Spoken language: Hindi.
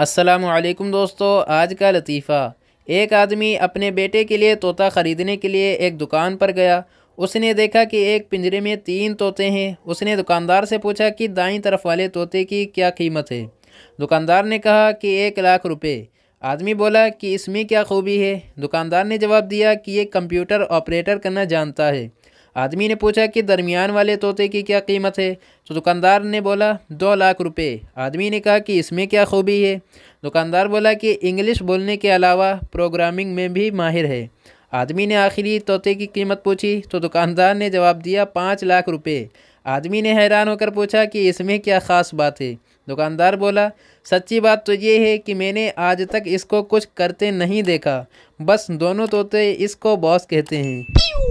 असलकम दोस्तों आज का लतीफ़ा एक आदमी अपने बेटे के लिए तोता ख़रीदने के लिए एक दुकान पर गया उसने देखा कि एक पिंजरे में तीन तोते हैं उसने दुकानदार से पूछा कि दाईं तरफ वाले तोते की क्या कीमत है दुकानदार ने कहा कि एक लाख रुपए आदमी बोला कि इसमें क्या खूबी है दुकानदार ने जवाब दिया कि ये कंप्यूटर ऑपरेटर करना जानता है आदमी ने पूछा कि दरमियान वाले तोते की क्या कीमत है तो दुकानदार ने बोला दो लाख रुपए आदमी ने कहा कि इसमें क्या खूबी है दुकानदार बोला कि इंग्लिश बोलने के अलावा प्रोग्रामिंग में भी माहिर है आदमी ने आखिरी तोते की कीमत पूछी तो दुकानदार ने जवाब दिया पाँच लाख रुपये आदमी ने हैरान होकर पूछा कि इसमें क्या ख़ास बात है दुकानदार बोला सच्ची बात तो ये है कि मैंने आज तक इसको कुछ करते नहीं देखा बस दोनों तोते इसको बॉस कहते हैं